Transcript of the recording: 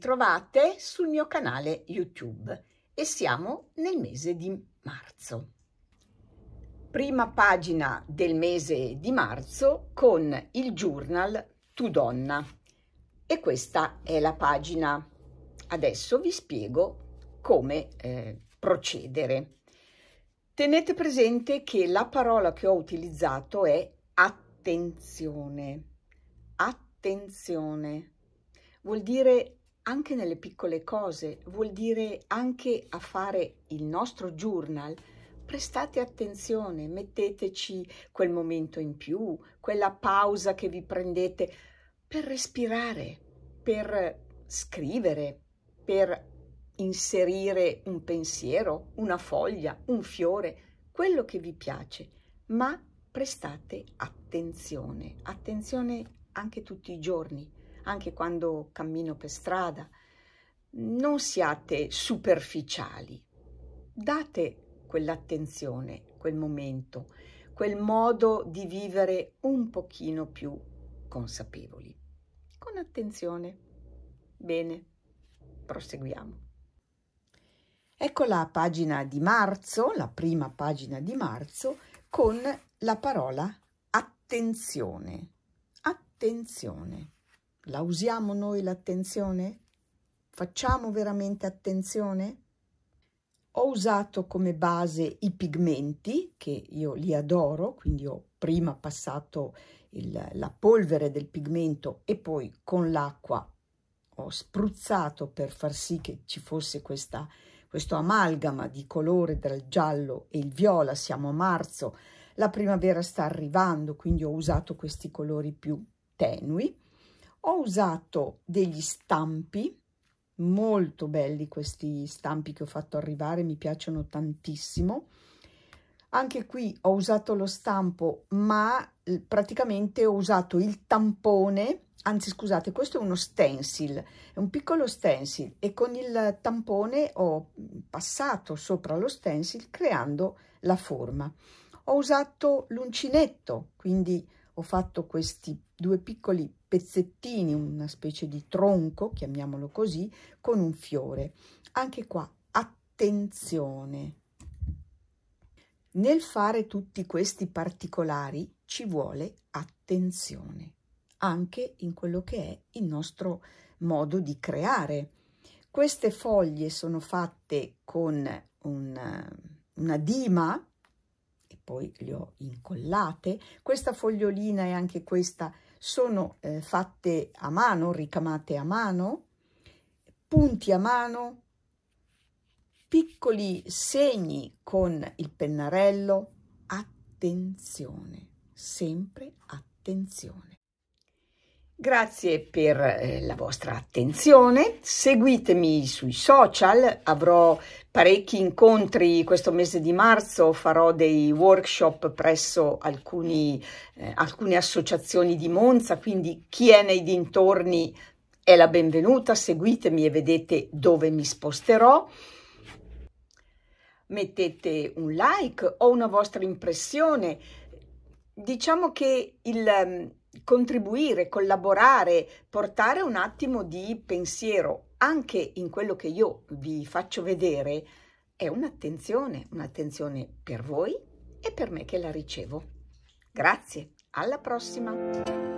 ritrovate sul mio canale YouTube e siamo nel mese di marzo. Prima pagina del mese di marzo con il journal Tu Donna e questa è la pagina. Adesso vi spiego come eh, procedere. Tenete presente che la parola che ho utilizzato è attenzione. Attenzione vuol dire anche nelle piccole cose, vuol dire anche a fare il nostro journal, prestate attenzione, metteteci quel momento in più, quella pausa che vi prendete per respirare, per scrivere, per inserire un pensiero, una foglia, un fiore, quello che vi piace, ma prestate attenzione, attenzione anche tutti i giorni anche quando cammino per strada. Non siate superficiali, date quell'attenzione, quel momento, quel modo di vivere un pochino più consapevoli. Con attenzione. Bene, proseguiamo. Ecco la pagina di marzo, la prima pagina di marzo, con la parola attenzione. Attenzione. La usiamo noi l'attenzione? Facciamo veramente attenzione? Ho usato come base i pigmenti, che io li adoro, quindi ho prima passato il, la polvere del pigmento e poi con l'acqua ho spruzzato per far sì che ci fosse questa, questo amalgama di colore tra il giallo e il viola, siamo a marzo, la primavera sta arrivando, quindi ho usato questi colori più tenui ho usato degli stampi molto belli questi stampi che ho fatto arrivare mi piacciono tantissimo anche qui ho usato lo stampo ma eh, praticamente ho usato il tampone anzi scusate questo è uno stencil è un piccolo stencil e con il tampone ho passato sopra lo stencil creando la forma ho usato l'uncinetto quindi ho fatto questi due piccoli pezzettini, una specie di tronco, chiamiamolo così, con un fiore. Anche qua, attenzione! Nel fare tutti questi particolari ci vuole attenzione, anche in quello che è il nostro modo di creare. Queste foglie sono fatte con una, una dima, e poi le ho incollate, questa fogliolina e anche questa sono eh, fatte a mano, ricamate a mano, punti a mano, piccoli segni con il pennarello. Attenzione, sempre attenzione. Grazie per eh, la vostra attenzione, seguitemi sui social, avrò parecchi incontri questo mese di marzo, farò dei workshop presso alcuni, eh, alcune associazioni di Monza, quindi chi è nei dintorni è la benvenuta, seguitemi e vedete dove mi sposterò. Mettete un like o una vostra impressione. Diciamo che il ehm, contribuire, collaborare, portare un attimo di pensiero anche in quello che io vi faccio vedere, è un'attenzione, un'attenzione per voi e per me che la ricevo. Grazie, alla prossima!